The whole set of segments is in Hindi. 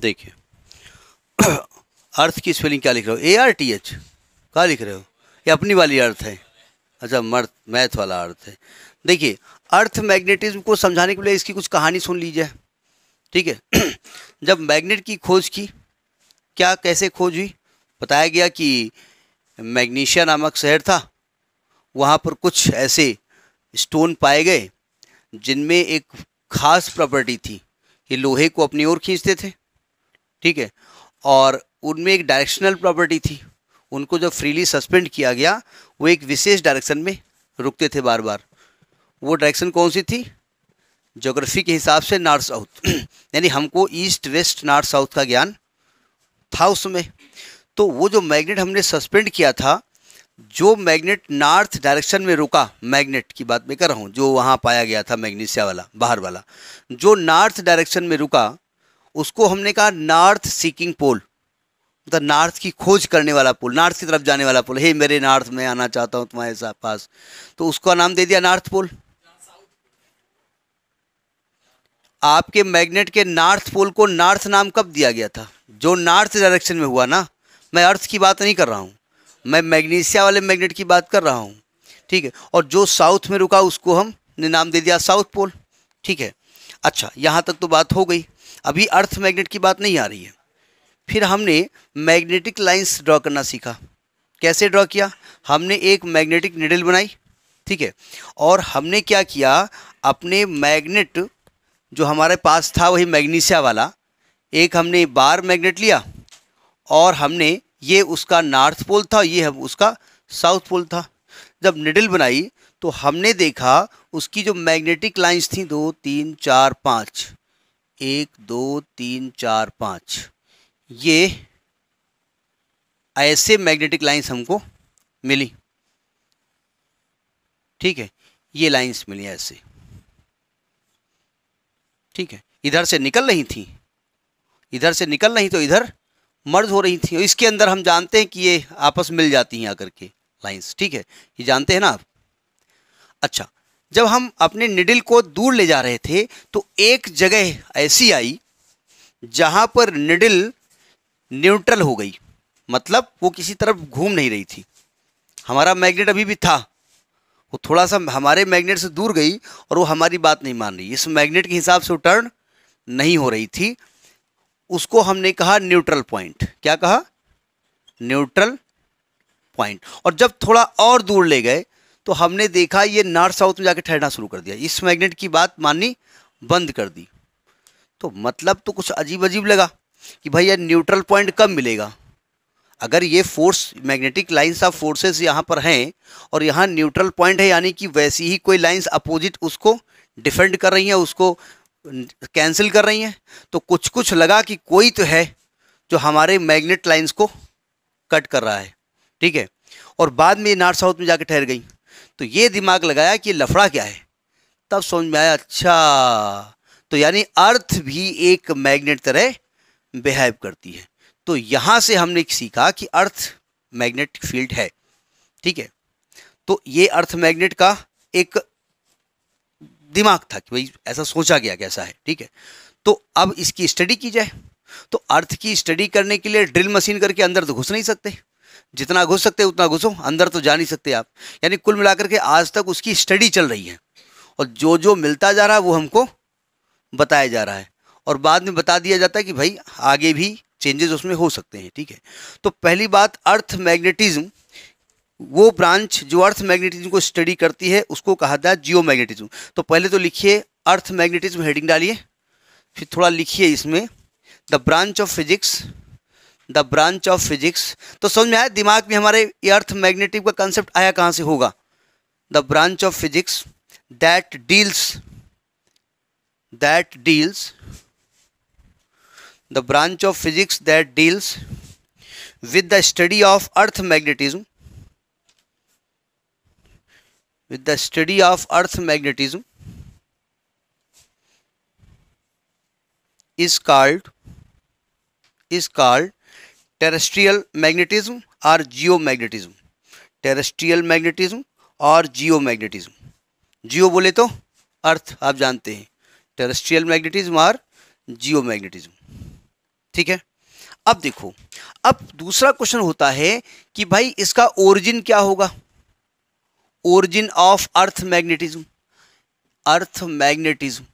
देखिए अर्थ की स्पेलिंग क्या लिख रहे हो ए आर टी एच क्या लिख रहे हो ये अपनी वाली अर्थ है अच्छा मर्थ मैथ वाला अर्थ है देखिए अर्थ मैग्नेटिज्म को समझाने के लिए इसकी कुछ कहानी सुन लीजिए ठीक है जब मैग्नेट की खोज की क्या कैसे खोज हुई बताया गया कि मैग्नीशिया नामक शहर था वहाँ पर कुछ ऐसे स्टोन पाए गए जिनमें एक खास प्रॉपर्टी थी ये लोहे को अपनी ओर खींचते थे ठीक है और उनमें एक डायरेक्शनल प्रॉपर्टी थी उनको जब फ्रीली सस्पेंड किया गया वो एक विशेष डायरेक्शन में रुकते थे बार बार वो डायरेक्शन कौन सी थी जोग्राफी के हिसाब से नॉर्थ साउथ यानी हमको ईस्ट वेस्ट नॉर्थ साउथ का ज्ञान था उसमें तो वो जो मैग्नेट हमने सस्पेंड किया था जो मैग्नेट नॉर्थ डायरेक्शन में रुका मैग्नेट की बात मैं कर रहा हूँ जो वहाँ पाया गया था मैग्नीशिया वाला बाहर वाला जो नॉर्थ डायरेक्शन में रुका उसको हमने कहा नॉर्थ सीकिंग पोल मतलब नार्थ की खोज करने वाला पोल नार्थ की तरफ जाने वाला पुल हे मेरे नॉर्थ में आना चाहता हूँ तुम्हारे पास तो उसका नाम दे दिया नॉर्थ पोल आपके मैग्नेट के नॉर्थ पोल को नार्थ नाम कब दिया गया था जो नार्थ डायरेक्शन में हुआ ना मैं अर्थ की बात नहीं कर रहा हूँ मैं मैग्नीशिया वाले मैग्नेट की बात कर रहा हूँ ठीक है और जो साउथ में रुका उसको हम ने नाम दे दिया साउथ पोल ठीक है अच्छा यहाँ तक तो बात हो गई अभी अर्थ मैग्नेट की बात नहीं आ रही है फिर हमने मैग्नेटिक लाइंस ड्रॉ करना सीखा कैसे ड्रॉ किया हमने एक मैग्नेटिक निडल बनाई ठीक है और हमने क्या किया अपने मैग्नेट जो हमारे पास था वही मैग्नीशिया वाला एक हमने बार मैग्नेट लिया और हमने ये उसका नॉर्थ पोल था ये हम उसका साउथ पोल था जब निडल बनाई तो हमने देखा उसकी जो मैग्नेटिक लाइंस थी दो तीन चार पाँच एक दो तीन चार पाँच ये ऐसे मैग्नेटिक लाइंस हमको मिली ठीक है ये लाइंस मिली ऐसे ठीक है इधर से निकल रही थी इधर से निकल रही तो इधर मर्ज हो रही थी और इसके अंदर हम जानते हैं कि ये आपस मिल जाती हैं आकर के लाइंस ठीक है ये जानते हैं ना आप अच्छा जब हम अपने निडिल को दूर ले जा रहे थे तो एक जगह ऐसी आई जहाँ पर निडिल न्यूट्रल हो गई मतलब वो किसी तरफ घूम नहीं रही थी हमारा मैग्नेट अभी भी था वो थोड़ा सा हमारे मैग्नेट से दूर गई और वो हमारी बात नहीं मान रही इस मैग्नेट के हिसाब से वो टर्न नहीं हो रही थी उसको हमने कहा न्यूट्रल पॉइंट क्या कहा न्यूट्रल पॉइंट और जब थोड़ा और दूर ले गए तो हमने देखा ये नॉर्थ साउथ में जाके ठहरना शुरू कर दिया इस मैग्नेट की बात माननी बंद कर दी तो मतलब तो कुछ अजीब अजीब लगा कि भाई यार न्यूट्रल पॉइंट कब मिलेगा अगर ये force magnetic lines of forces यहाँ पर हैं और यहाँ न्यूट्रल पॉइंट है यानी कि वैसी ही कोई लाइंस अपोजिट उसको डिफेंड कर रही हैं उसको कैंसिल कर रही हैं तो कुछ कुछ लगा कि कोई तो है जो हमारे मैग्नेट लाइंस को कट कर रहा है ठीक है और बाद में नॉर्थ साउथ में जाके ठहर गई तो ये दिमाग लगाया कि लफड़ा क्या है तब समझ में आया अच्छा तो यानी अर्थ भी एक मैग्नेट तरह बिहेव करती है तो यहाँ से हमने सीखा कि अर्थ मैग्नेट फील्ड है ठीक है तो ये अर्थ मैग्नेट का एक दिमाग था कि भाई ऐसा सोचा गया कैसा है ठीक है तो अब इसकी स्टडी की जाए तो अर्थ की स्टडी करने के लिए ड्रिल मशीन करके अंदर तो घुस नहीं सकते जितना घुस सकते उतना घुसो अंदर तो जा नहीं सकते आप यानी कुल मिलाकर के आज तक उसकी स्टडी चल रही है और जो जो मिलता जा रहा है वो हमको बताया जा रहा है और बाद में बता दिया जाता है कि भाई आगे भी चेंजेस उसमें हो सकते हैं ठीक है तो पहली बात अर्थ मैग्नेटिज्म वो ब्रांच जो अर्थ मैग्नेटिज्म को स्टडी करती है उसको कहा था जियो मैग्नेटिज्म तो पहले तो लिखिए अर्थ मैग्नेटिज्म हेडिंग डालिए फिर थोड़ा लिखिए इसमें the branch of physics the branch of physics तो समझ में आया दिमाग में हमारे अर्थ मैग्नेटिक का कंसेप्ट आया कहाँ से होगा the branch of physics that deals that deals the branch of physics that deals with the study of earth magnetism with the study of earth magnetism is called is called terrestrial magnetism और जियो मैग्नेटिज्म टेरेस्ट्रियल मैग्नेटिज्म और जियो मैग्नेटिज्म जियो बोले तो अर्थ आप जानते हैं टेरेस्ट्रियल मैग्नेटिज्म और जियो मैग्नेटिज्म ठीक है अब देखो अब दूसरा क्वेश्चन होता है कि भाई इसका ओरिजिन क्या होगा origin of earth magnetism earth magnetism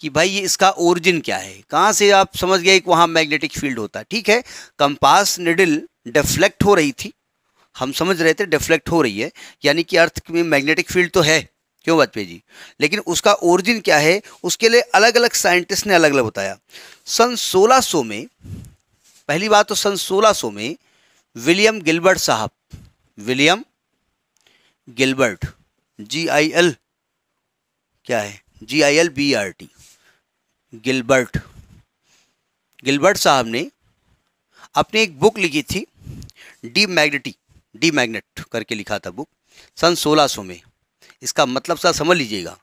कि भाई ये इसका ओरिजिन क्या है कहाँ से आप समझ गए कि वहाँ मैग्नेटिक फील्ड होता है ठीक है कंपास निडिल डिफ्लेक्ट हो रही थी हम समझ रहे थे डिफ्लेक्ट हो रही है यानी कि अर्थ में मैग्नेटिक फील्ड तो है क्यों वाजपेयी जी लेकिन उसका ओरिजिन क्या है उसके लिए अलग अलग साइंटिस्ट ने अलग अलग बताया सन 1600 में पहली बात तो सन 1600 में विलियम गिलबर्ट साहब William Gilbert G I L क्या है G I L B R T Gilbert Gilbert साहब ने अपनी एक बुक लिखी थी डी मैग्नेटी डी मैग्नेट करके लिखा था बुक सन 1600 में इसका मतलब सा समझ लीजिएगा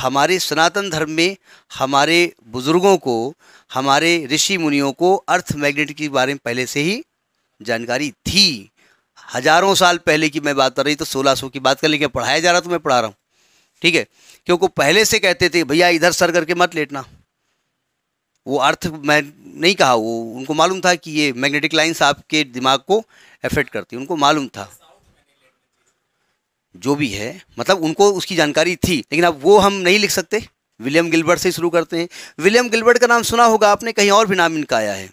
हमारे सनातन धर्म में हमारे बुज़ुर्गों को हमारे ऋषि मुनियों को अर्थ मैग्नेट के बारे में पहले से ही जानकारी थी हज़ारों साल पहले की मैं बात कर रही तो 1600 की बात कर लेकिन पढ़ाया जा रहा तो मैं पढ़ा रहा हूँ ठीक है क्योंकि पहले से कहते थे भैया इधर सर करके मत लेटना वो अर्थ मैं नहीं कहा वो उनको मालूम था कि ये मैग्नेटिक लाइन्स आपके दिमाग को अफेक्ट करती उनको मालूम था जो भी है मतलब उनको उसकी जानकारी थी लेकिन अब वो हम नहीं लिख सकते विलियम गिलबर्ट से शुरू करते हैं विलियम गिलबर्ट का नाम सुना होगा आपने कहीं और भी नाम इनका आया है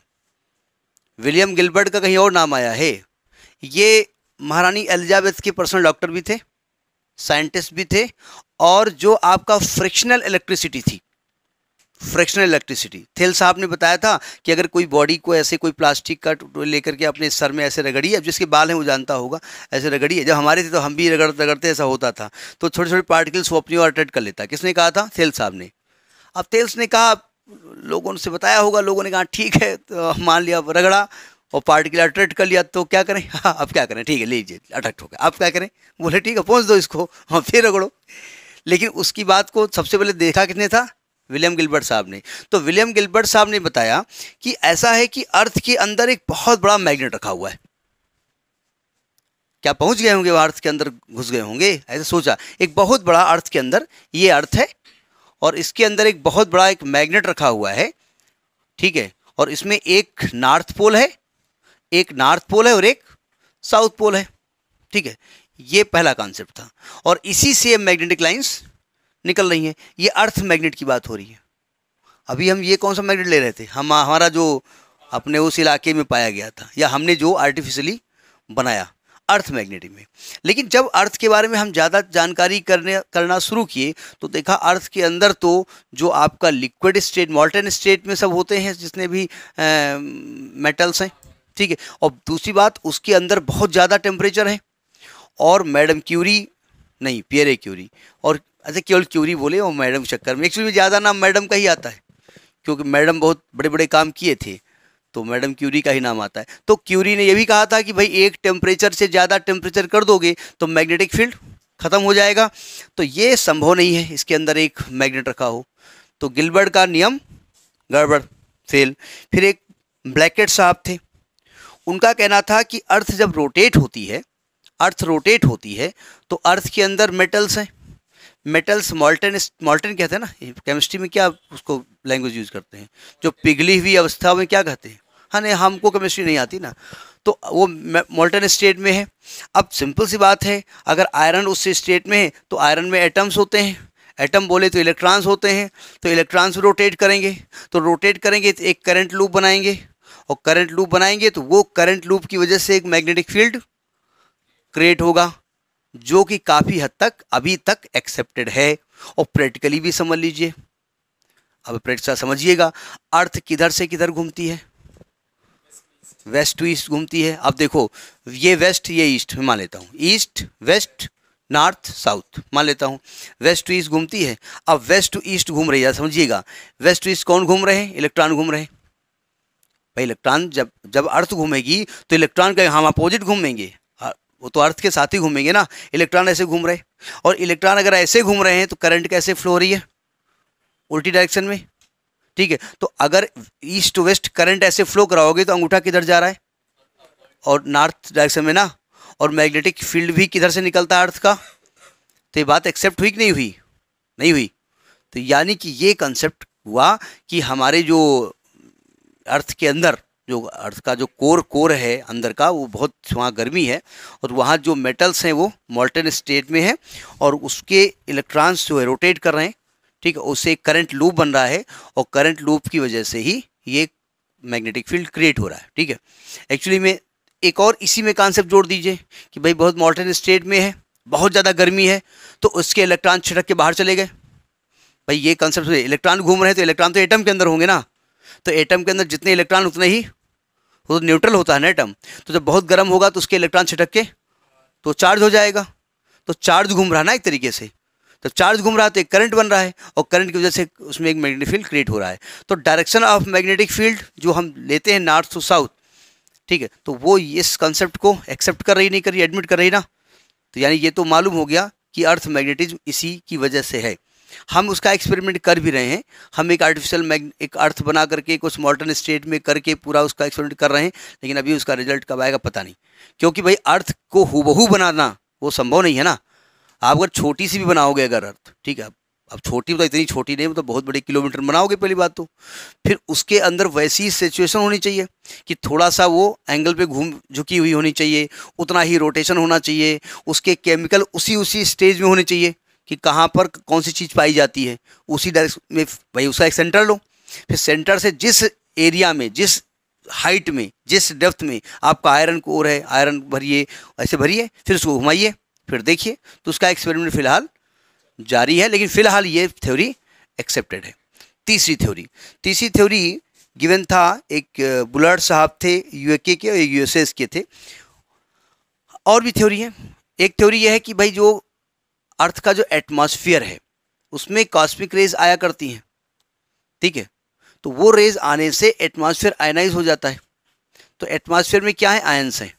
विलियम गिलबर्ट का कहीं और नाम आया है ये महारानी एलिजाबेथ के पर्सनल डॉक्टर भी थे साइंटिस्ट भी थे और जो आपका फ्रिक्शनल इलेक्ट्रिसिटी थी फ्रैक्शनल इलेक्ट्रिसिटी थेल साहब ने बताया था कि अगर कोई बॉडी को ऐसे कोई प्लास्टिक का लेकर के अपने सर में ऐसे रगड़ी अब जिसके बाल हैं वो जानता होगा ऐसे रगड़ी है जब हमारे थे तो हम भी रगड़ रगड़ते ऐसा होता था तो छोटे छोटे पार्टिकल्स वो अपनी ओर अट्रैक्ट कर लेता किसने कहा था थेल साहब ने अब थेल्स ने कहा लोगों से बताया होगा लोगों ने कहा ठीक है तो मान लिया अब रगड़ा और पार्टिकल अट्रैक्ट कर लिया तो क्या करें हाँ अब क्या करें ठीक है लीजिए अट्रैक्ट हो गया अब क्या करें बोले ठीक है पहुँच दो इसको हाँ फिर रगड़ो लेकिन उसकी बात को सबसे पहले देखा किसने था विलियम गिलबर्ट साहब ने तो विलियम गिलबर्ट साहब ने बताया कि ऐसा है कि अर्थ के अंदर एक बहुत बड़ा मैग्नेट रखा हुआ है क्या पहुंच गए होंगे अर्थ के अंदर घुस गए होंगे ऐसे सोचा एक बहुत बड़ा अर्थ के अंदर ये अर्थ है और इसके अंदर एक बहुत बड़ा एक मैग्नेट रखा हुआ है ठीक है और इसमें एक नॉर्थ पोल है एक नॉर्थ पोल है और एक साउथ पोल है ठीक है ये पहला कॉन्सेप्ट था और इसी से मैग्नेटिक लाइंस निकल रही हैं ये अर्थ मैग्नेट की बात हो रही है अभी हम ये कौन सा मैग्नेट ले रहे थे हम हमारा जो अपने उस इलाके में पाया गया था या हमने जो आर्टिफिशली बनाया अर्थ मैग्नेट में लेकिन जब अर्थ के बारे में हम ज़्यादा जानकारी करने करना शुरू किए तो देखा अर्थ के अंदर तो जो आपका लिक्विड स्टेट मॉल्टन स्टेट में सब होते हैं जितने भी मेटल्स हैं ठीक है और दूसरी बात उसके अंदर बहुत ज़्यादा टेम्परेचर है और मैडम क्यूरी नहीं पियरे क्यूरी और अच्छा केवल क्यूरी बोले और मैडम चक्कर में एक्चुअली में ज़्यादा नाम मैडम का ही आता है क्योंकि मैडम बहुत बड़े बड़े काम किए थे तो मैडम क्यूरी का ही नाम आता है तो क्यूरी ने यह भी कहा था कि भाई एक टेम्परेचर से ज़्यादा टेम्परेचर कर दोगे तो मैग्नेटिक फील्ड ख़त्म हो जाएगा तो ये संभव नहीं है इसके अंदर एक मैग्नेट रखा हो तो गिलबर्ड का नियम गड़बड़ फेल फिर एक ब्लैकेट साहब थे उनका कहना था कि अर्थ जब रोटेट होती है अर्थ रोटेट होती है तो अर्थ के अंदर मेटल्स हैं मेटल्स मॉल्टन मॉल्टन कहते हैं ना केमिस्ट्री में क्या उसको लैंग्वेज यूज़ करते हैं जो पिघली हुई अवस्था में क्या कहते हैं हाँ नहीं हमको केमिस्ट्री नहीं आती ना तो वो मोल्टन स्टेट में है अब सिंपल सी बात है अगर आयरन उस स्टेट में है तो आयरन में एटम्स होते हैं एटम बोले तो इलेक्ट्रॉन्स होते हैं तो इलेक्ट्रॉन्स रोटेट करेंगे तो रोटेट करेंगे तो एक करंट लूप बनाएंगे और करंट लूप बनाएंगे तो वो करंट लूप की वजह से एक मैग्नेटिक फील्ड क्रिएट होगा जो कि काफ़ी हद तक अभी तक एक्सेप्टेड है और प्रैक्टिकली भी समझ लीजिए अब प्रैक्टिकल समझिएगा अर्थ किधर से किधर घूमती है वेस्ट टू ईस्ट घूमती है अब देखो ये वेस्ट ये ईस्ट मैं मान लेता हूँ ईस्ट वेस्ट नॉर्थ साउथ मान लेता हूँ वेस्ट टू ईस्ट घूमती है अब वेस्ट टू ईस्ट घूम रही है समझिएगा वेस्ट टू ईस्ट कौन घूम रहे हैं इलेक्ट्रॉन घूम रहे हैं भाई इलेक्ट्रॉन जब जब अर्थ घूमेगी तो इलेक्ट्रॉन का हम अपोजिट घूमेंगे वो तो अर्थ के साथ ही घूमेंगे ना इलेक्ट्रॉन ऐसे घूम रहे और इलेक्ट्रॉन अगर ऐसे घूम रहे हैं तो करंट कैसे फ्लो हो रही है उल्टी डायरेक्शन में ठीक है तो अगर ईस्ट टू वेस्ट करंट ऐसे फ्लो कराओगे तो अंगूठा किधर जा रहा है और नॉर्थ डायरेक्शन में ना और मैग्नेटिक फील्ड भी किधर से निकलता है अर्थ का तो ये बात एक्सेप्ट हुई कि नहीं हुई नहीं हुई तो यानी कि ये कंसेप्ट हुआ कि हमारे जो अर्थ के अंदर जो अर्थ का जो कोर कोर है अंदर का वो बहुत वहाँ गर्मी है और वहाँ जो मेटल्स हैं वो मोल्टन स्टेट में है और उसके इलेक्ट्रॉन्स जो है रोटेट कर रहे हैं ठीक है उससे करंट लूप बन रहा है और करंट लूप की वजह से ही ये मैग्नेटिक फील्ड क्रिएट हो रहा है ठीक है एक्चुअली में एक और इसी में कॉन्सेप्ट जोड़ दीजिए कि भाई बहुत मॉडर्न स्टेट में है बहुत ज़्यादा गर्मी है तो उसके इलेक्ट्रॉन छिड़क के बाहर चले गए भाई ये कॉन्सेप्ट इलेक्ट्रॉन घूम रहे हैं तो इलेक्ट्रॉन तो एटम के अंदर होंगे ना तो एटम के अंदर जितने इलेक्ट्रॉन उतने ही वो तो न्यूट्रल होता है ना एटम तो जब बहुत गर्म होगा तो उसके इलेक्ट्रॉन छिटक के तो चार्ज हो जाएगा तो चार्ज घूम रहा ना एक तरीके से जब तो चार्ज घूम रहा है तो एक करंट बन रहा है और करंट की वजह से उसमें एक मैग्नेटिक फील्ड क्रिएट हो रहा है तो डायरेक्शन ऑफ मैग्नेटिक फील्ड जो हम लेते हैं नॉर्थ टू साउथ ठीक है तो वो इस कंसेप्ट को एक्सेप्ट कर रही नहीं कर रही एडमिट कर रही ना तो यानी ये तो मालूम हो गया कि अर्थ मैग्नेटिज्म इसी की वजह से है हम उसका एक्सपेरिमेंट कर भी रहे हैं हम एक आर्टिफिशियल मैग एक अर्थ बना करके कुछ मॉडर्न स्टेट में करके पूरा उसका एक्सपेरिमेंट कर रहे हैं लेकिन अभी उसका रिजल्ट कब आएगा पता नहीं क्योंकि भाई अर्थ को हुबहू बनाना वो संभव नहीं है ना आप अगर छोटी सी भी बनाओगे अगर अर्थ ठीक है अब छोटी तो इतनी छोटी नहीं मतलब तो बहुत बड़े किलोमीटर बनाओगे पहली बात तो फिर उसके अंदर वैसी सिचुएशन होनी चाहिए कि थोड़ा सा वो एंगल पे घूम झुकी हुई होनी चाहिए उतना ही रोटेशन होना चाहिए उसके केमिकल उसी उसी स्टेज में होने चाहिए कि कहाँ पर कौन सी चीज़ पाई जाती है उसी डायरेक्शन में भाई उसका एक सेंटर लो फिर सेंटर से जिस एरिया में जिस हाइट में जिस डेप्थ में आपका आयरन कोर है आयरन भरिए ऐसे भरिए फिर उसको घुमाइए फिर देखिए तो उसका एक्सपेरिमेंट फिलहाल जारी है लेकिन फिलहाल ये थ्योरी एक्सेप्टेड है तीसरी थ्योरी तीसरी थ्योरी गिवन था एक बुलर्ड साहब थे यूएके के और एक यूएसएस के थे और भी थ्योरी है एक थ्योरी यह है कि भाई जो अर्थ का जो एटमॉस्फेयर है उसमें कॉस्मिक रेज आया करती हैं ठीक है तो वो रेज आने से एटमॉस्फेयर आयनाइज हो जाता है तो एटमॉस्फेयर में क्या है आयंस हैं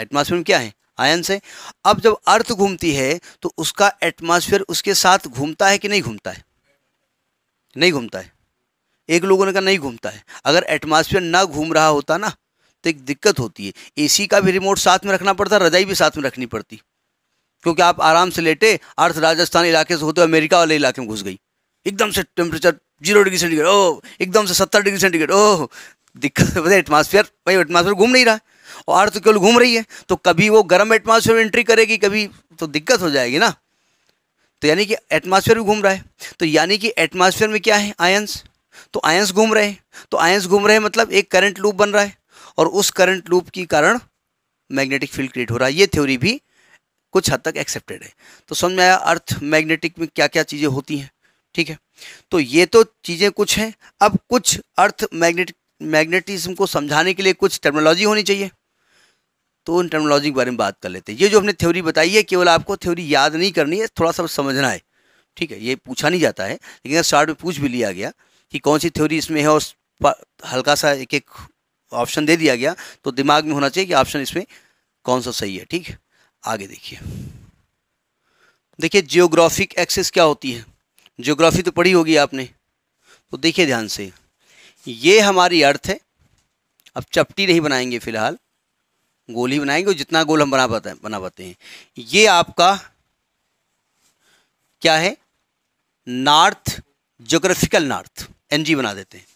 एटमॉस्फेयर में क्या है आयंस है अब जब अर्थ घूमती है तो उसका एटमॉस्फेयर उसके साथ घूमता है कि नहीं घूमता है नहीं घूमता है एक लोगों ने कहा नहीं घूमता है अगर एटमॉस्फेयर ना घूम रहा होता ना तो एक दिक्कत होती है एसी का भी रिमोट साथ में रखना पड़ता रजाई भी साथ में रखनी पड़ती क्योंकि आप आराम से लेटे अर्थ राजस्थान इलाके से होते हुए अमेरिका वाले इलाके में घुस गई एकदम से temperature zero degree centigrade oh एकदम से सत्तर डिग्री सेंटीग्रेड ओह दिक्कत बताए भाई एटमासफियर घूम नहीं रहा है और अर्थ केवल घूम रही है तो कभी वो गर्म एटमॉस्फेयर एंट्री करेगी कभी तो दिक्कत हो जाएगी ना तो यानी कि एटमासफियर भी घूम रहा है तो यानी कि एटमॉस्फेयर में क्या है आयंस तो आयंस घूम रहे हैं तो आयंस घूम रहे हैं मतलब एक करंट लूप बन रहा है और उस करंट लूप के कारण मैग्नेटिक फील्ड क्रिएट हो रहा है ये थ्योरी भी कुछ हद तक एक्सेप्टेड है तो समझ में आया अर्थ मैग्नेटिक में क्या क्या चीज़ें होती हैं ठीक है तो ये तो चीज़ें कुछ हैं अब कुछ अर्थ मैग्नेटिक मैग्नेटिज्म को समझाने के लिए कुछ टर्मोलॉजी होनी चाहिए तो उन टर्मोलॉजी के बारे में बात कर लेते हैं ये जो हमने थ्योरी बताई है केवल आपको थ्योरी याद नहीं करनी है थोड़ा सा समझना है ठीक है ये पूछा नहीं जाता है लेकिन स्टार्ट में पूछ भी लिया गया कि कौन सी थ्योरी इसमें है और हल्का सा एक एक ऑप्शन दे दिया गया तो दिमाग में होना चाहिए कि ऑप्शन इसमें कौन सा सही है ठीक है आगे देखिए देखिए जियोग्राफिक एक्सेस क्या होती है जियोग्राफी तो पढ़ी होगी आपने तो देखिए ध्यान से ये हमारी अर्थ है अब चपटी नहीं बनाएंगे फिलहाल गोल ही बनाएंगे और जितना गोल हम बना पाते हैं बना पाते हैं ये आपका क्या है नार्थ जोग्राफिकल नार्थ एनजी बना देते हैं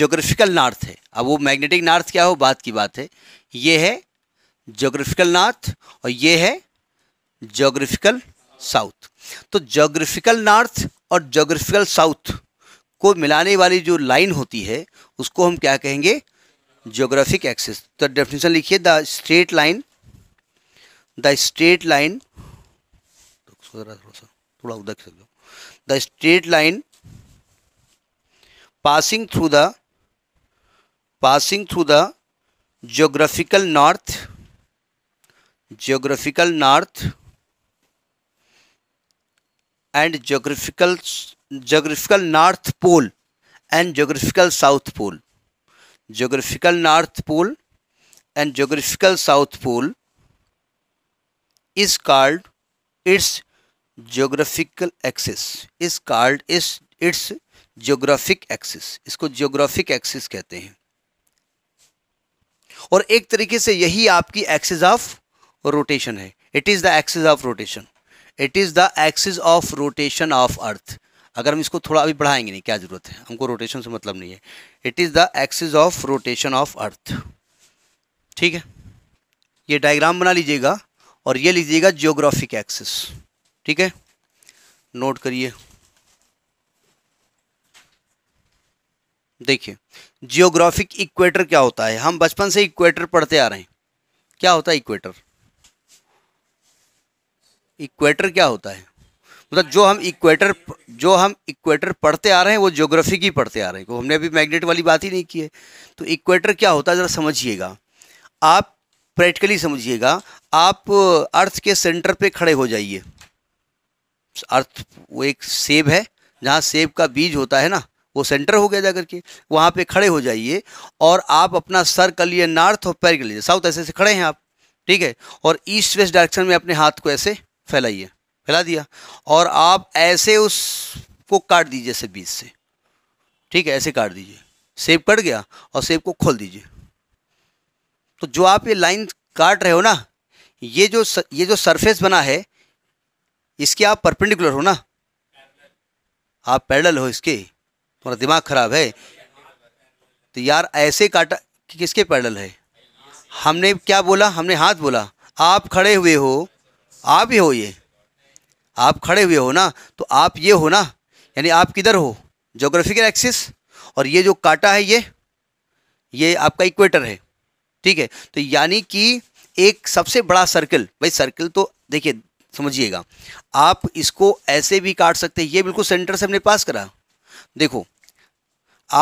जोग्राफिकल नार्थ है अब वो मैग्नेटिक नार्थ क्या हो बात की बात है ये है जोग्राफिकल नॉर्थ और ये है जोग्राफिकल साउथ तो जोग्राफिकल नॉर्थ और जोग्राफिकल साउथ को मिलाने वाली जो लाइन होती है उसको हम क्या कहेंगे जोग्राफिक एक्सिस तो डेफिनेशन लिखिए the straight line the straight line थोड़ा सा थोड़ा उधर सकते the straight line passing through the passing through the geographical north geographical north and geographical geographical north pole and geographical south pole geographical north pole and geographical south pole is called its geographical axis is called is its geographic axis इसको geographic axis कहते हैं और एक तरीके से यही आपकी एक्सिस ऑफ रोटेशन है it is the axis of rotation it is the axis of rotation of earth अगर हम इसको थोड़ा अभी बढ़ाएंगे नहीं क्या ज़रूरत है हमको रोटेशन से मतलब नहीं है it is the axis of rotation of earth ठीक है ये डायग्राम बना लीजिएगा और ये लीजिएगा जियोग्राफिक एक्सिस ठीक है नोट करिए देखिए जियोग्राफिक इक्वेटर क्या होता है हम बचपन से इक्वेटर पढ़ते आ रहे हैं क्या होता है इक्वेटर इक्वेटर क्या होता है मतलब जो हम इक्वेटर जो हम इक्वेटर पढ़ते आ रहे हैं वो ज्योग्राफी की पढ़ते आ रहे हैं हमने अभी मैग्नेट वाली बात ही नहीं की है तो इक्वेटर क्या होता है ज़रा समझिएगा आप प्रैक्टिकली समझिएगा आप अर्थ के सेंटर पे खड़े हो जाइए अर्थ वो एक सेब है जहाँ सेब का बीज होता है ना वो सेंटर हो गया जा करके वहाँ पे खड़े हो जाइए और आप अपना सर कर लिए नॉर्थ और पैर कर लिए साउथ ऐसे ऐसे खड़े हैं आप ठीक है और ईस्ट वेस्ट डायरेक्शन में अपने हाथ को ऐसे फैलाइए फैला दिया और आप ऐसे उसको काट दीजिए से बीच से ठीक है ऐसे काट दीजिए सेब कट गया और सेब को खोल दीजिए तो जो आप ये लाइन काट रहे हो ना ये जो ये जो सरफेस बना है इसके आप परपेंडिकुलर हो ना आप पैडल हो इसके तुम्हारा दिमाग ख़राब है तो यार ऐसे काटा कि किसके पैडल है हमने क्या बोला हमने हाथ बोला आप खड़े हुए हो आप ही हो ये आप खड़े हुए हो ना तो आप ये हो ना यानी आप किधर हो जोग्राफिकल एक्सिस और ये जो काटा है ये ये आपका इक्वेटर है ठीक है तो यानी कि एक सबसे बड़ा सर्कल भाई सर्कल तो देखिए समझिएगा आप इसको ऐसे भी काट सकते हैं ये बिल्कुल सेंटर से हमने पास करा देखो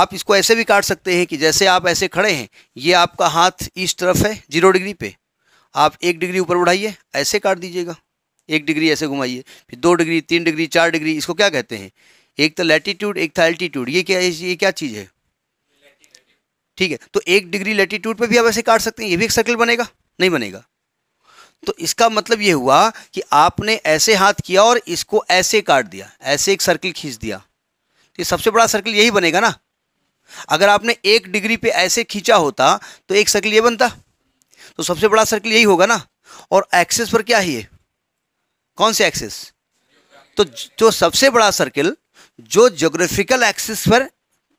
आप इसको ऐसे भी काट सकते हैं कि जैसे आप ऐसे खड़े हैं ये आपका हाथ इस तरफ है जीरो डिग्री पे आप एक डिग्री ऊपर बढ़ाइए ऐसे काट दीजिएगा एक डिग्री ऐसे घुमाइए फिर दो डिग्री तीन डिग्री चार डिग्री इसको क्या कहते हैं एक तो लेटीट्यूड एक था एल्टीट्यूड ये क्या ये क्या चीज़ है ठीक है तो एक डिग्री लैटीट्यूड पर भी आप ऐसे काट सकते हैं ये भी एक सर्कल बनेगा नहीं बनेगा तो इसका मतलब ये हुआ कि आपने ऐसे हाथ किया और इसको ऐसे काट दिया ऐसे एक सर्कल खींच दिया तो सबसे बड़ा सर्कल यही बनेगा ना अगर आपने एक डिग्री पे ऐसे खींचा होता तो एक सर्कल ये बनता तो सबसे बड़ा सर्कल यही होगा ना और एक्सेस पर क्या है ये कौन से एक्सेस तो जो सबसे बड़ा सर्कल जो जोग्राफिकल एक्सिस पर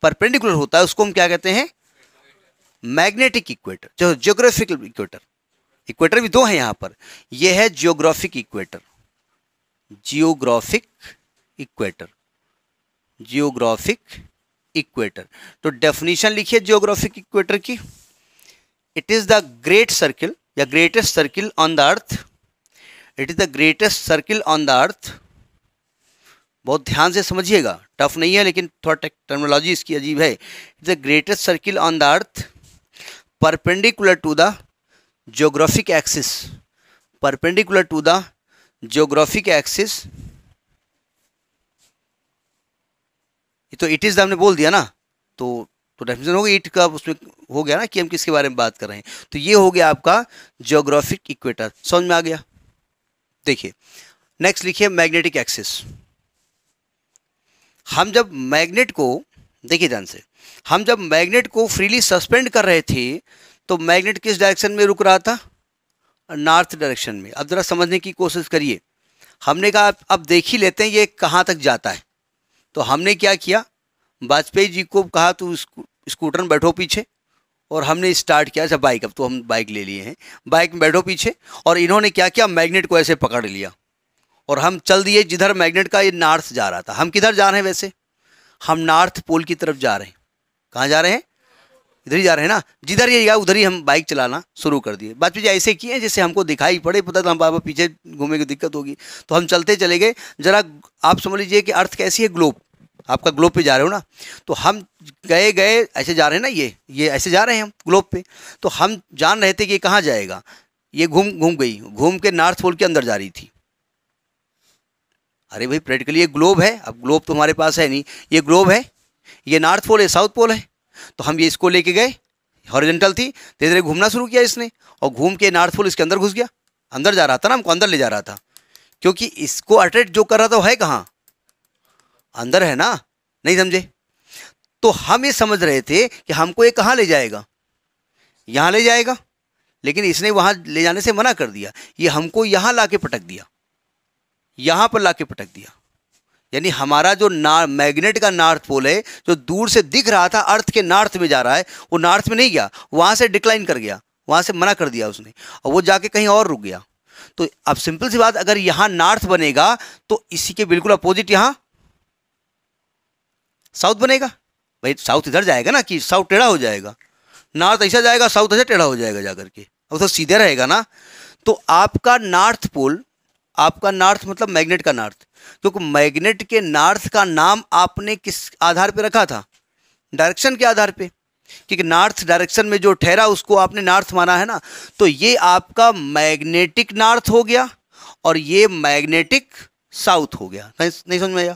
परपेंडिकुलर होता है उसको हम क्या कहते हैं मैग्नेटिक इक्वेटर जो ज्योग्राफिकल इक्वेटर इक्वेटर भी दो हैं यहां पर यह है geographic equator geographic equator geographic equator तो डेफिनेशन लिखिए जियोग्राफिक इक्वेटर की it is the great circle या greatest circle on the earth it is the greatest circle on the earth बहुत ध्यान से समझिएगा टफ नहीं है लेकिन थोड़ा टर्मोलॉजी इसकी अजीब है it the greatest circle on the earth perpendicular to the geographic axis perpendicular to the geographic axis तो इट इज़ द हमने बोल दिया ना तो तो डेफिनेशन हो गया ईट का उसमें हो गया ना कि हम किसके बारे में बात कर रहे हैं तो ये हो गया आपका जोग्राफिक इक्वेटर समझ में आ गया देखिए नेक्स्ट लिखिए मैग्नेटिक एक्सिस हम जब मैग्नेट को देखिए ध्यान से हम जब मैग्नेट को फ्रीली सस्पेंड कर रहे थे तो मैग्नेट किस डायरेक्शन में रुक रहा था नॉर्थ डायरेक्शन में अब ज़रा समझने की कोशिश करिए हमने कहा अब देख ही लेते हैं ये कहाँ तक जाता है तो हमने क्या किया वाजपेयी जी को कहा तो उसको स्कूटर में बैठो पीछे और हमने स्टार्ट किया अच्छा बाइक अब तो हम बाइक ले लिए हैं बाइक में बैठो पीछे और इन्होंने क्या किया मैग्नेट को ऐसे पकड़ लिया और हम चल दिए जिधर मैग्नेट का ये नॉर्थ जा रहा था हम किधर जा रहे हैं वैसे हम नॉर्थ पोल की तरफ जा रहे हैं कहाँ जा रहे हैं इधर ही जा रहे हैं ना जिधर ये गया उधर ही हम बाइक चलाना शुरू कर दिए बात पीछे ऐसे किए जैसे हमको दिखाई पड़े पता तो हम बाबा पीछे घूमने की दिक्कत होगी तो हम चलते चले गए ज़रा आप समझ लीजिए कि अर्थ कैसी है ग्लोब आपका ग्लोब पे जा रहे हो ना तो हम गए गए ऐसे जा रहे हैं ना ये ये ऐसे जा रहे हैं हम ग्लोब पे तो हम जान रहे थे कि ये कहाँ जाएगा ये घूम घूम गई घूम के नॉर्थ पोल के अंदर जा रही थी अरे भाई प्रैक्टिकली ये ग्लोब है अब ग्लोब तो हमारे पास है नहीं ये ग्लोब है ये नॉर्थ पोल है साउथ पोल है तो हम ये इसको लेके गए हॉरिजेंटल थी धीरे धीरे घूमना शुरू किया इसने और घूम के नॉर्थ पोल इसके अंदर घुस गया अंदर जा रहा था ना हमको अंदर ले जा रहा था क्योंकि इसको अट्रैक्ट जो कर रहा था वो है कहाँ अंदर है ना नहीं समझे तो हम ये समझ रहे थे कि हमको ये कहाँ ले जाएगा यहाँ ले जाएगा लेकिन इसने वहाँ ले जाने से मना कर दिया ये हमको यहाँ ला के पटक दिया यहाँ पर ला के पटक दिया यानी हमारा जो नार मैग्नेट का नॉर्थ पोल है जो दूर से दिख रहा था अर्थ के नॉर्थ में जा रहा है वो नॉर्थ में नहीं गया वहाँ से डिक्लाइन कर गया वहाँ से मना कर दिया उसने और वो जाके कहीं और रुक गया तो अब सिंपल सी बात अगर यहाँ नॉर्थ बनेगा तो इसी के बिल्कुल अपोजिट यहाँ साउथ बनेगा भाई साउथ इधर जाएगा ना कि साउथ टेढ़ा हो जाएगा नॉर्थ ऐसा जाएगा साउथ ऐसा टेढ़ा हो जाएगा जाकर के अब तो सीधे रहेगा ना तो आपका नॉर्थ पोल आपका नॉर्थ मतलब मैग्नेट का नॉर्थ क्योंकि तो मैग्नेट के नॉर्थ का नाम आपने किस आधार पे रखा था डायरेक्शन के आधार पे क्योंकि नॉर्थ डायरेक्शन में जो ठहरा उसको आपने नॉर्थ माना है ना तो ये आपका मैग्नेटिक नॉर्थ हो गया और ये मैग्नेटिक साउथ हो गया नहीं समझ में आया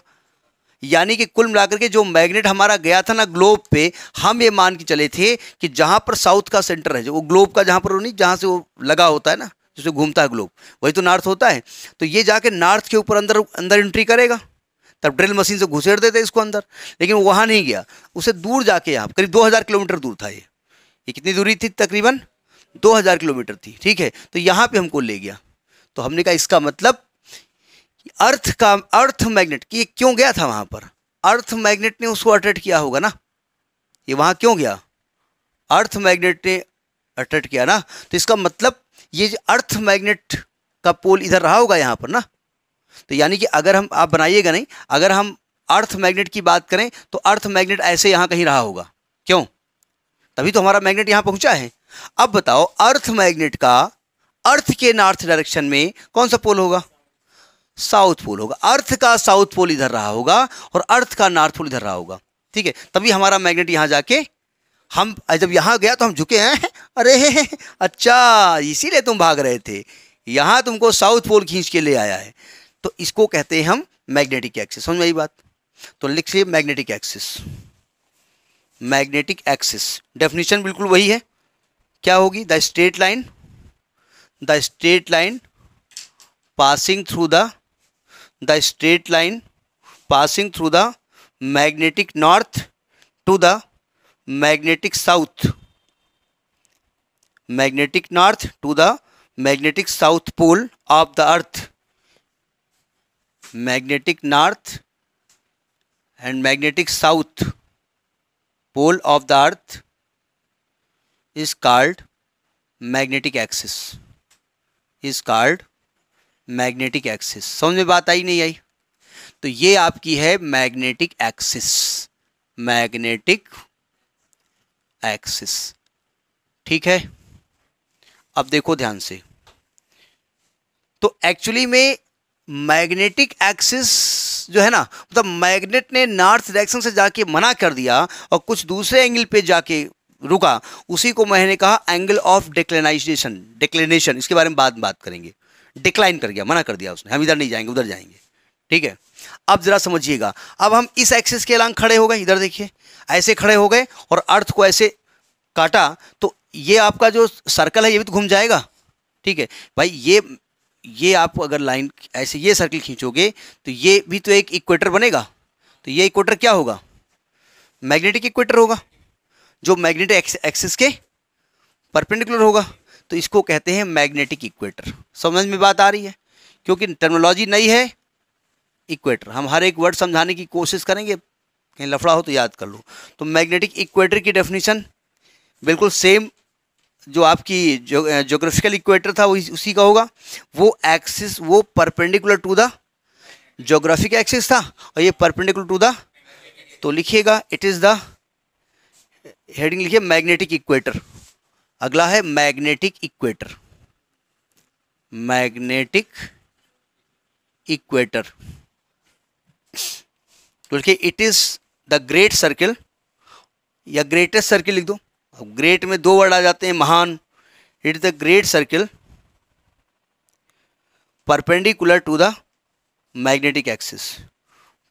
यानी कि कुल मिलाकर के जो मैग्नेट हमारा गया था ना ग्लोब पे हम ये मान के चले थे कि जहाँ पर साउथ का सेंटर है जो वो ग्लोब का जहाँ पर वो नहीं जहाँ से वो लगा होता है ना जैसे घूमता है ग्लोब वही तो नॉर्थ होता है तो ये जाके नॉर्थ के ऊपर अंदर अंदर एंट्री करेगा तब ड्रिल मशीन से घुसेड़ देते इसको अंदर लेकिन वहाँ नहीं गया उसे दूर जाके यहाँ करीब दो हज़ार किलोमीटर दूर था ये ये कितनी दूरी थी तकरीबन दो हज़ार किलोमीटर थी ठीक है तो यहाँ पर हमको ले गया तो हमने कहा इसका मतलब अर्थ का अर्थ मैग्नेट कि ये क्यों गया था वहां पर अर्थ मैग्नेट ने उसको अट्रैक्ट किया होगा ना ये वहां क्यों गया अर्थ मैग्नेट ने अट्रैक्ट किया ना तो इसका मतलब ये जो अर्थ मैग्नेट का पोल इधर रहा होगा यहाँ पर ना तो यानी कि अगर हम आप बनाइएगा नहीं अगर हम अर्थ मैग्नेट की बात करें तो अर्थ मैग्नेट ऐसे यहाँ कहीं रहा होगा क्यों तभी तो हमारा मैग्नेट यहाँ पहुँचा है अब बताओ अर्थ मैग्नेट का अर्थ के नॉर्थ डायरेक्शन में कौन सा पोल होगा साउथ पोल होगा अर्थ का साउथ पोल इधर रहा होगा और अर्थ का नॉर्थ पोल इधर रहा होगा ठीक है तभी हमारा मैग्नेट यहाँ जाके हम जब यहाँ गया तो हम झुके हैं अरे अच्छा इसीलिए तुम भाग रहे थे यहाँ तुमको साउथ पोल खींच के ले आया है तो इसको कहते हैं हम मैग्नेटिक एक्सिस समझ आई बात तो लिख लिए magnetic axis magnetic axis definition बिल्कुल वही है क्या होगी the straight line the straight line passing through the the straight line passing through the magnetic north to the magnetic south magnetic north to the magnetic south pole of the earth magnetic north and magnetic south pole of the earth is called magnetic axis is called magnetic axis समझ में बात आई नहीं आई तो ये आपकी है मैग्नेटिक एक्सिस मैग्नेटिक एक्सिस ठीक है अब देखो ध्यान से तो एक्चुअली में मैग्नेटिक एक्सिस जो है ना मतलब मैग्नेट ने नॉर्थ डायरेक्शन से जाके मना कर दिया और कुछ दूसरे एंगल पे जाके रुका उसी को मैंने कहा एंगल ऑफ डिक्लेनाइजेशन डिक्लेनेशन इसके बारे में बाद में बात करेंगे डिक्लाइन कर गया मना कर दिया उसने हम इधर नहीं जाएंगे उधर जाएंगे ठीक है अब जरा समझिएगा अब हम इस एक्सिस के अलांग खड़े हो गए इधर देखिए ऐसे खड़े हो गए और अर्थ को ऐसे काटा तो ये आपका जो सर्कल है ये भी तो घूम जाएगा ठीक है भाई ये ये आप अगर लाइन ऐसे ये सर्कल खींचोगे तो ये भी तो एक इक्वेटर बनेगा तो ये इक्वेटर क्या होगा मैग्नेटिक इक्वेटर होगा जो मैग्नेटिक एक्सिस के परपेंडिकुलर होगा तो इसको कहते हैं मैग्नेटिक इक्वेटर समझ में बात आ रही है क्योंकि टर्मोलॉजी नई है इक्वेटर हम हर एक वर्ड समझाने की कोशिश करेंगे कहीं लफड़ा हो तो याद कर लो तो मैग्नेटिक इक्वेटर की डेफिनेशन बिल्कुल सेम जो आपकी जोग्राफिकल इक्वेटर था वो उसी का होगा वो एक्सिस वो perpendicular to the geographic axis था और ये परपेंडिकुलर टू द तो लिखिएगा इट इज़ द हेडिंग लिखिए मैग्नेटिक इक्वेटर अगला है मैग्नेटिक इक्वेटर मैग्नेटिक इक्वेटर क्योंकि it is the great circle या ग्रेटेस्ट सर्किल लिख दो अब ग्रेट में दो वर्ड आ जाते हैं महान it is the great circle perpendicular to the magnetic axis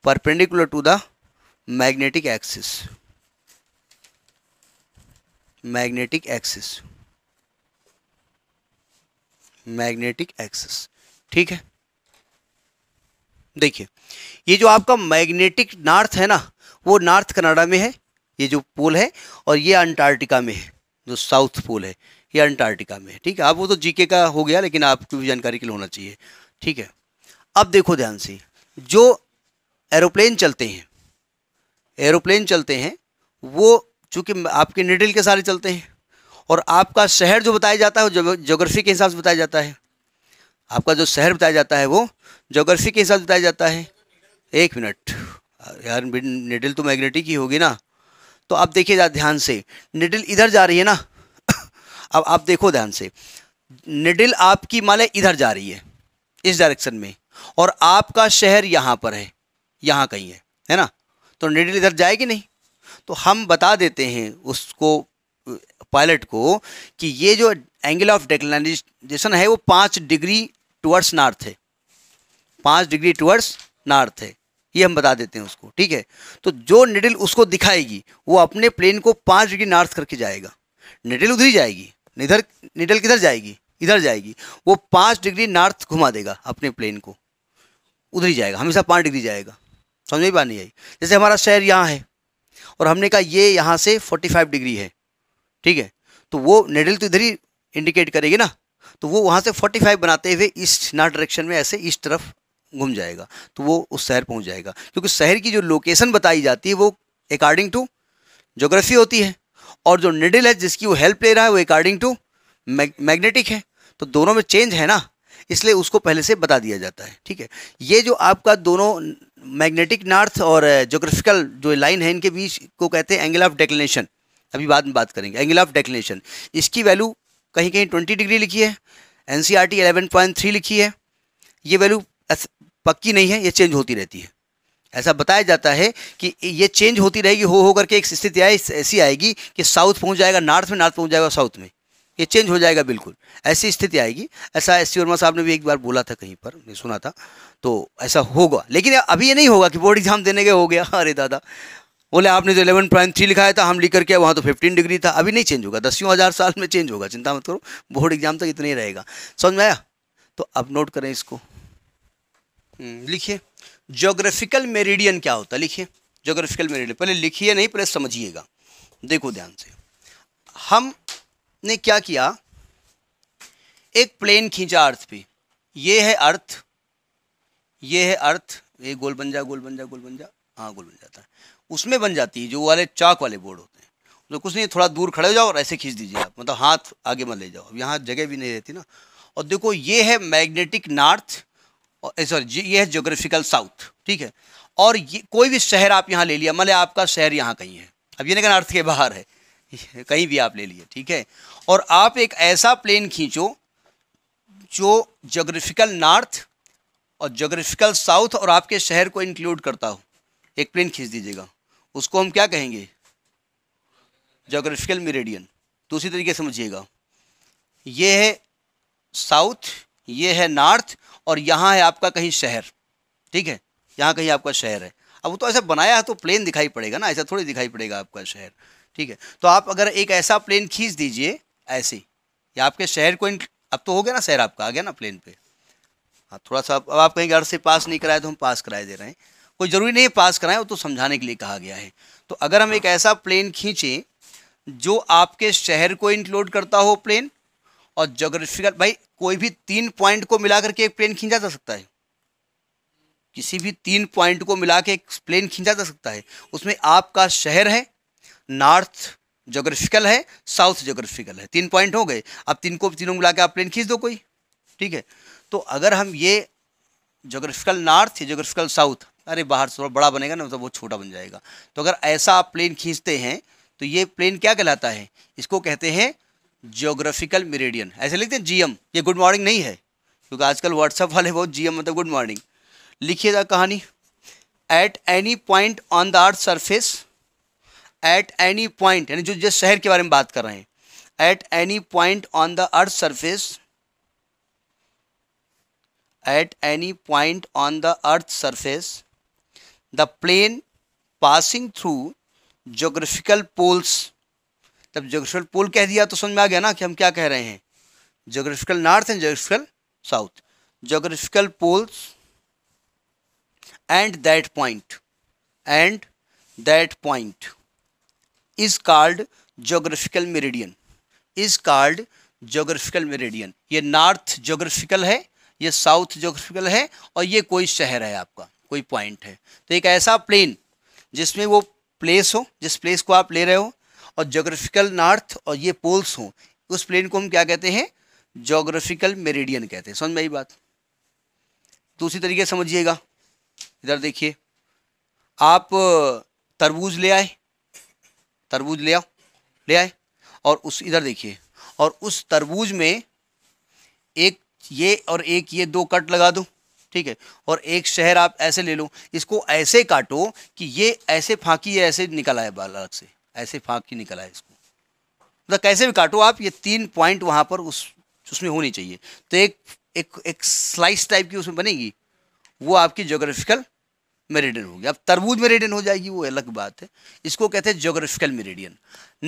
perpendicular to the magnetic axis magnetic axis magnetic axis ठीक है देखिए ये जो आपका मैग्नेटिक नॉर्थ है ना वो नॉर्थ कनाडा में है ये जो पोल है और ये अंटार्कटिका में है जो साउथ पोल है ये अंटार्कटिका में है ठीक है आप वो तो जीके का हो गया लेकिन आपको भी जानकारी के लिए होना चाहिए ठीक है अब देखो ध्यान से जो एरोप्लेन चलते हैं एरोप्लेन चलते हैं वो चूँकि आपके निडिल के सारे चलते हैं और आपका शहर जो बताया जाता है वो जोग्राफी के हिसाब से बताया जाता है आपका जो शहर बताया जाता है वो जोग्राफी के हिसाब से बताया जाता है एक मिनट यार निडिल तो मैग्नेटिक ही होगी ना तो आप देखिए ध्यान से निडिल इधर जा रही है ना अब आप देखो ध्यान से निडिल आपकी माले इधर जा रही है इस डायरेक्शन में और आपका शहर यहाँ पर है यहाँ कहीं है है ना तो निडिल इधर जाएगी नहीं तो हम बता देते हैं उसको पायलट को कि ये जो एंगल ऑफ डेक्लाइजेशन है वो पाँच डिग्री टुवर्ड्स नॉर्थ है पाँच डिग्री टुवर्ड्स नॉर्थ है ये हम बता देते हैं उसको ठीक है तो जो निडल उसको दिखाएगी वो अपने प्लेन को पाँच डिग्री नॉर्थ करके जाएगा निडल उधर ही जाएगी निधर निडल किधर जाएगी इधर जाएगी वो पाँच डिग्री नॉर्थ घुमा देगा अपने प्लेन को उधर ही जाएगा हमेशा पाँच डिग्री जाएगा समझ में बात नहीं आई जैसे हमारा शहर यहाँ है और हमने कहा ये यहाँ से 45 डिग्री है ठीक है तो वो नेडल तो इधर ही इंडिकेट करेगी ना तो वो वहाँ से 45 बनाते हुए ईस्ट नॉर्थ डायरेक्शन में ऐसे ईस्ट तरफ घूम जाएगा तो वो उस शहर पहुँच जाएगा क्योंकि शहर की जो लोकेशन बताई जाती है वो अकॉर्डिंग टू जोग्राफी होती है और जो नेडल है जिसकी वो हेल्प ले रहा है वो अकॉर्डिंग टू मैग्नेटिक है तो दोनों में चेंज है ना इसलिए उसको पहले से बता दिया जाता है ठीक है ये जो आपका दोनों मैग्नेटिक नॉर्थ और जोग्राफिकल जो लाइन है इनके बीच को कहते हैं एंगल ऑफ डेक्लिनेशन अभी बाद में बात करेंगे एंगल ऑफ डेक्लिनेशन इसकी वैल्यू कहीं कहीं ट्वेंटी डिग्री लिखी है N C R T eleven point three लिखी है ये वैल्यू पक्की नहीं है ये चेंज होती रहती है ऐसा बताया जाता है कि ये चेंज होती रहेगी हो हो करके एक स्थिति ऐसी आएगी कि साउथ पहुंच जाएगा नॉर्थ में नॉर्थ पहुंच जाएगा साउथ में ये चेंज हो जाएगा बिल्कुल ऐसी स्थिति आएगी ऐसा एस सी वर्मा साहब ने भी एक बार बोला था कहीं पर मैं सुना था तो ऐसा होगा लेकिन अभी ये नहीं होगा कि बोर्ड एग्जाम देने के हो गया अरे दादा बोले आपने जो इलेवन पॉइंट थ्री लिखाया था हम लिख करके वहाँ तो फिफ्टीन डिग्री था अभी नहीं चेंज होगा दसियों हज़ार साल में चेंज होगा चिंता मत करो बोर्ड एग्जाम तक इतना ही रहेगा समझ में आया तो अब नोट करें इसको हम्म, लिखिए जोग्राफिकल मेरिडियन क्या होता है लिखिए जोग्राफिकल मेरिडियन पहले लिखिए नहीं पहले समझिएगा देखो ध्यान से हम ने क्या किया एक प्लेन खींचा अर्थ पे ये है अर्थ ये है अर्थ ये गोल बन जा गोल बन जा गोल बन जा हाँ गोल बन जाता है उसमें बन जाती है जो वाले चाक वाले बोर्ड होते हैं तो कुछ नहीं थोड़ा दूर खड़े हो जाओ और ऐसे खींच दीजिए आप मतलब हाथ आगे मत ले जाओ अब यहाँ जगह भी नहीं रहती ना और देखो ये है मैग्नेटिक नॉर्थ और सॉरी ये है जोग्राफिकल साउथ ठीक है और ये कोई भी शहर आप यहाँ ले लिया मतलब आपका शहर यहाँ कहीं है अब ये नहीं कहना अर्थ के बाहर है कहीं भी आप ले लिए ठीक है और आप एक ऐसा प्लेन खींचो जो जोग्राफिकल नॉर्थ और जोग्राफिकल साउथ और आपके शहर को इंक्लूड करता हो एक प्लेन खींच दीजिएगा उसको हम क्या कहेंगे जोग्राफिकल मेरेडियन दूसरी तरीके समझिएगा ये है साउथ ये है नॉर्थ और यहाँ है आपका कहीं शहर ठीक है यहाँ कहीं आपका शहर है अब वो तो ऐसा बनाया है तो प्लेन दिखाई पड़ेगा ना ऐसा थोड़ी दिखाई पड़ेगा आपका शहर ठीक है तो आप अगर एक ऐसा प्लेन खींच दीजिए ऐसे ही आपके शहर को अब तो हो गया ना शहर आपका आ गया ना प्लेन पे हाँ थोड़ा सा अब आप कहीं घर से पास नहीं कराए तो हम पास कराए दे रहे हैं कोई ज़रूरी नहीं पास कराएं वो तो समझाने के लिए कहा गया है तो अगर हम एक हाँ। ऐसा प्लेन खींचें जो आपके शहर को इंक्लूड करता हो प्लेन और जोग्राफिकल भाई कोई भी तीन पॉइंट को मिला करके एक प्लेन खींचा जा सकता है किसी भी तीन पॉइंट को मिला के एक प्लेन खींचा जा सकता है उसमें आपका शहर है नॉर्थ जोग्राफिकल है साउथ जोग्राफिकल है तीन पॉइंट हो गए अब तीन को तीनों मिला के आप प्लेन खींच दो कोई ठीक है तो अगर हम ये जोग्राफिकल नॉर्थ जोग्राफिकल साउथ अरे बाहर थोड़ा बड़ा बनेगा ना मतलब वो छोटा बन जाएगा तो अगर ऐसा आप प्लेन खींचते हैं तो ये प्लेन क्या कहलाता है इसको कहते हैं जोग्राफिकल मेरेडियन ऐसे लिखते हैं जीएम ये गुड मॉर्निंग नहीं है क्योंकि आजकल व्हाट्सअप वाले बहुत जीएम मतलब गुड मॉर्निंग लिखिएगा कहानी at any point on the earth surface at any point यानी जो जिस शहर के बारे में बात कर रहे हैं at any point on the earth surface at any point on the earth surface the plane passing through geographical poles जब जोग्राफिकल पोल कह दिया तो समझ में आ गया ना कि हम क्या कह रहे हैं geographical north and geographical south geographical poles and that point and that point is called geographical meridian is called geographical meridian ये नॉर्थ जोग्राफिकल है ये साउथ जोग्राफिकल है और ये कोई शहर है आपका कोई पॉइंट है तो एक ऐसा प्लेन जिसमें वो प्लेस हो जिस प्लेस को आप ले रहे हो और जोग्राफिकल नॉर्थ और ये पोल्स हों उस प्लेन को हम क्या कहते हैं जोग्राफिकल मेरिडियन कहते हैं समझ में आई बात दूसरी तरीके समझिएगा इधर देखिए आप तरबूज ले आए तरबूज ले आओ ले आए और उस इधर देखिए और उस तरबूज में एक ये और एक ये दो कट लगा दो ठीक है और एक शहर आप ऐसे ले लो इसको ऐसे काटो कि ये ऐसे फांकी ऐसे निकल आए बाल अलग से ऐसे फांकी निकल आए इसको मतलब तो कैसे भी काटो आप ये तीन पॉइंट वहाँ पर उस उसमें होनी चाहिए तो एक एक एक स्लाइस टाइप की उसमें बनेगी वो आपकी जोग्राफिकल मेरिडियन हो गया अब तरबूज मेरिडियन हो जाएगी वो अलग बात है इसको कहते हैं जोग्राफिकल मेरिडियन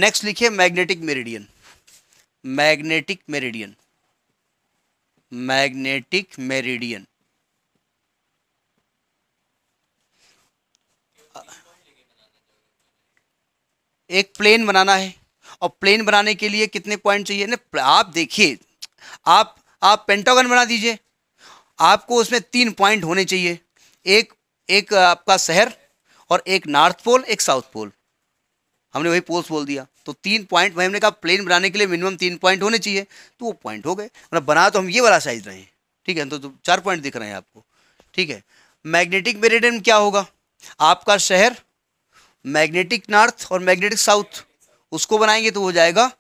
नेक्स्ट लिखिए magnetic meridian magnetic meridian magnetic meridian एक प्लेन बनाना है और प्लेन बनाने के लिए कितने पॉइंट चाहिए ना आप देखिए आप आप पेंटागन बना दीजिए आपको उसमें तीन पॉइंट होने चाहिए एक एक आपका शहर और एक नॉर्थ पोल एक साउथ पोल हमने वही पोल्स बोल दिया तो तीन पॉइंट भाई हमने कहा प्लेन बनाने के लिए मिनिमम तीन पॉइंट होने चाहिए तो वो पॉइंट हो गए मतलब बना तो हम ये वाला साइज रहे हैं ठीक है तो, तो चार पॉइंट दिख रहे हैं आपको ठीक है मैग्नेटिक मेरिडियन क्या होगा आपका शहर मैग्नेटिक नॉर्थ और मैग्नेटिक साउथ उसको बनाएंगे तो हो जाएगा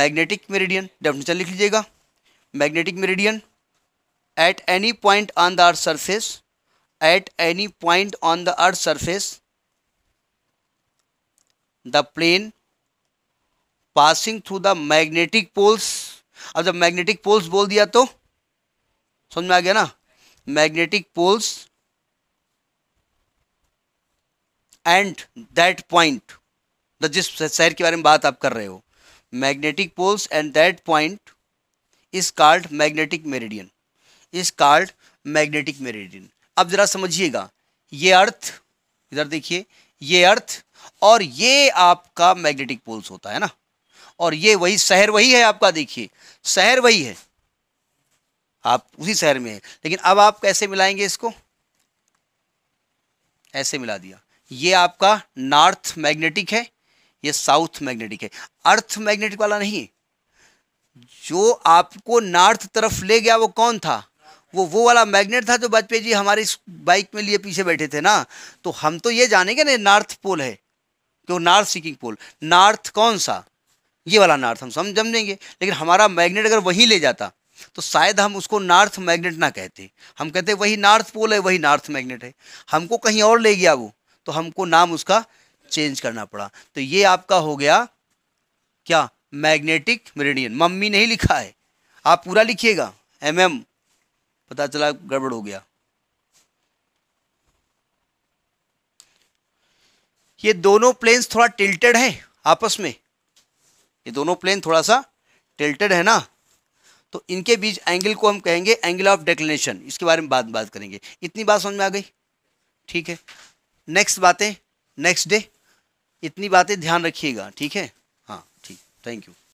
मैग्नेटिक मेरिडियन डेफिनेशन लिख लीजिएगा magnetic meridian at any point on the earth surface at any point on the earth surface the plane passing through the magnetic poles अब जब मैग्नेटिक पोल्स बोल दिया तो समझ में आ गया ना magnetic poles and that point the जिस शहर के बारे में बात आप कर रहे हो magnetic poles and that point is called magnetic meridian is called magnetic meridian अब जरा समझिएगा ये अर्थ इधर देखिए ये अर्थ और ये आपका मैग्नेटिक पोल्स होता है ना और ये वही शहर वही है आपका देखिए शहर वही है आप उसी शहर में है लेकिन अब आप कैसे मिलाएंगे इसको ऐसे मिला दिया ये आपका नॉर्थ मैग्नेटिक है ये साउथ मैग्नेटिक है अर्थ मैग्नेटिक वाला नहीं जो आपको नॉर्थ तरफ ले गया वो कौन था वो वो वाला मैग्नेट था जो वाजपेयी जी हमारी बाइक में लिए पीछे बैठे थे ना तो हम तो ये जानेंगे ना नॉर्थ पोल है क्यों नॉर्थ सीकिंग पोल नॉर्थ कौन सा ये वाला नॉर्थ हम समझ समझेंगे लेकिन हमारा मैग्नेट अगर वहीं ले जाता तो शायद हम उसको नॉर्थ मैग्नेट ना कहते हम कहते वही नॉर्थ पोल है वही नॉर्थ मैग्नेट है हमको कहीं और ले गया वो तो हमको नाम उसका चेंज करना पड़ा तो ये आपका हो गया क्या मैग्नेटिक मेरिडियन मम्मी नहीं लिखा है आप पूरा लिखिएगा एम एम पता चला गड़बड़ हो गया ये दोनों प्लेन्स थोड़ा टिल्टेड है आपस में ये दोनों प्लेन थोड़ा सा टिल्टेड है ना तो इनके बीच एंगल को हम कहेंगे एंगल ऑफ डेक्लिनेशन इसके बारे में बात बात करेंगे इतनी बात समझ में आ गई ठीक है नेक्स्ट बातें नेक्स्ट डे इतनी बातें ध्यान रखिएगा ठीक है हाँ ठीक थैंक यू